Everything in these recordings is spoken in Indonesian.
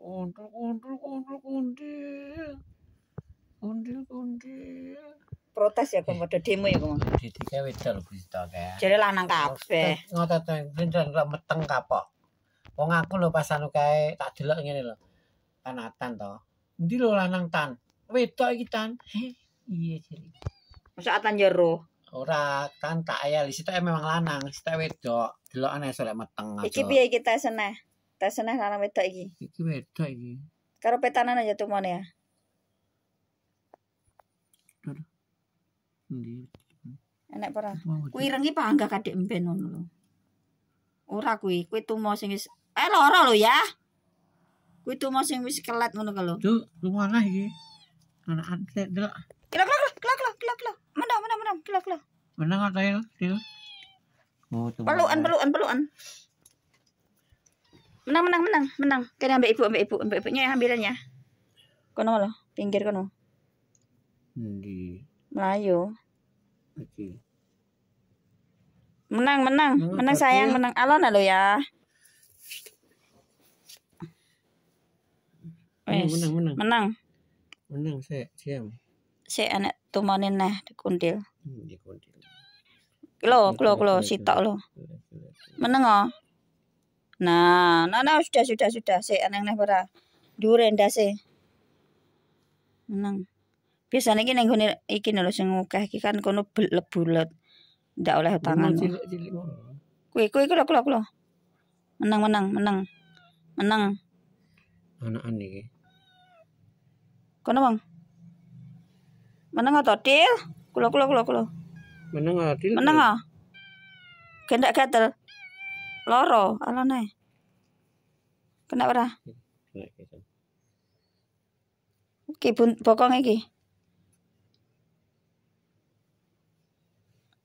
Untuk untuk untuk untuk untuk untuk protes ya komodo demo ya komodo jadi saya wedal bisa kan jadi lanang kafe ngotot tuh pinter nggak meteng kapok Wong aku lo pas anu kae tak delok ngene lho. Kanatan to. Endi lho lanang tan? Wedok iki tan. Heh, iya jadi. Masa atan jero? Ora, kan tak ayal, sitoke memang lanang, sitoke wedok. Delokane sore meteng aja. Iki piye iki tesene? Tes seneh lanang wedok iki. Iki wedok iki. Karo petanan aja tuh mana ya. Enak para Kue rengi angga kadek emben ngono lho. Ora kue kuwi tuh mau singis eh loro lo ya. Kuwi tumo sing kelat kelet kalau. lho. Duh, lumalah iki. Anak antek delok. Kelak kelak kelak kelak kelak kelak. Menang menang menang kelak kelak. Menang atau Til. Ya, oh, peluan peluan peluan. Menang, menang, menang, menang. Kena ambil ibu, ambil ibu, ambil ibunya yang ambilannya. Kono lo pinggir kono. Ndi. Melayu. Oke. Menang, menang, menang sayang, menang. Alon lo ya. Menang, menang, menang. Menang. Menang, saya siam. Saya anak tumanin nah kundil Hmm, kundil Klo, klo, klo, sitok lo. Menang oh. Nah, nah, nah sudah sudah sudah si aneh-aneh ora. Dhuwure ndase. Nang. Biasane iki nang ngene iki loh, sing akeh iki kan kono bulat-bulat Ndak oleh tangan. Kui, kui, kulo kulo kulo. Menang menang menang. Menang. anak ani Kono, Bang. Menang atau deal Kulo kulo kulo kulo. Menang atau deal Menang ah. Kenda iya. ah. gatel loro alonai, kena ora ki bun bokong lagi.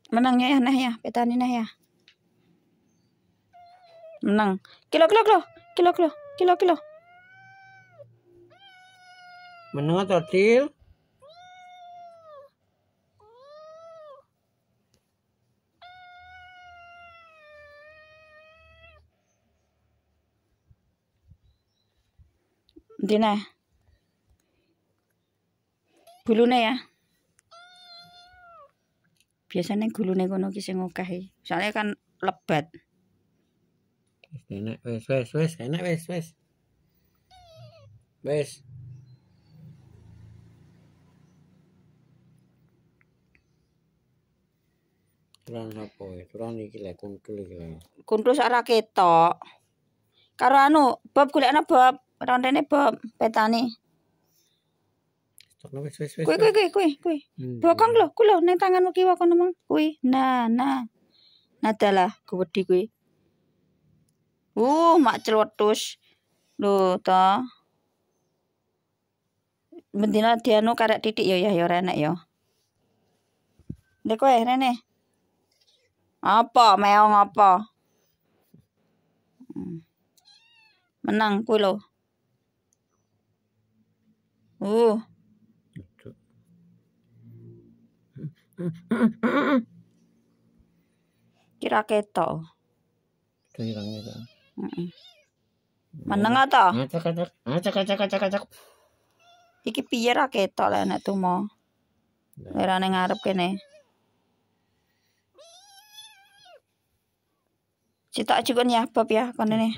menangnya ya nah ya petani nah ya menang kilo kilo kilo kilo kilo kilo kilo menang atau til Dina. Bulune eh. ya. Biasanya gulune kono ki sing akeh. Soale kan lebat. Enak wes wes wes enak wes wes. Wes. Turan apa ya? Turan iki lek kuntul iki lek. Kuntul sak ra ketok. Karo anu, bab golekna bab rontene bob petane kuwi kuwi kuwi kuwi kuwi hmm. bokong lho kuwi lho ning tanganmu kiwa kono mong kuwi nah nah nah dalah kuwedi kuwi uh mak celwetus lho to bendina dianu karek titik yo ya yo renek yo Dek kowe rene. Apa meong apa? Hmm. Menang kuwi lho. Uh. Kira keto. Kira ketok. mana Meneng ta? Acak-acak, acak-acak, acak-acak. Iki piye ra ketok anak nek tumo. Ora ning ngarep kene. Cita juga ya, Bob ya, kon ini.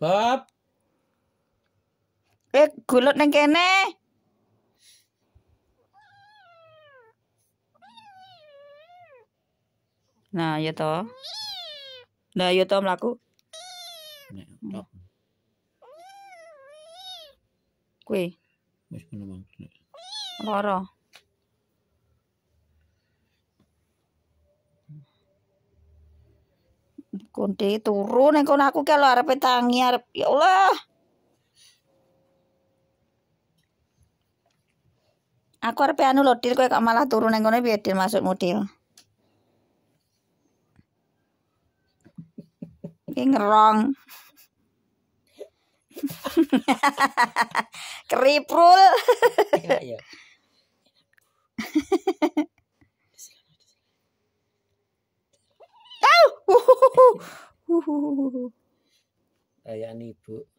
Bob. Eh, gulut neng kene. Nah, ya to. Nah, ya to mlaku. Kuwi. Wis ngono mangkene. Loro. Kunti turu nek aku kalau arep tangi arep ya Allah. Aku harus anu lotir kowe kok malah turun nang kono piye Dil maksudmu Dil? Ki ngerong. Keriprul. Iya, iya. ibu.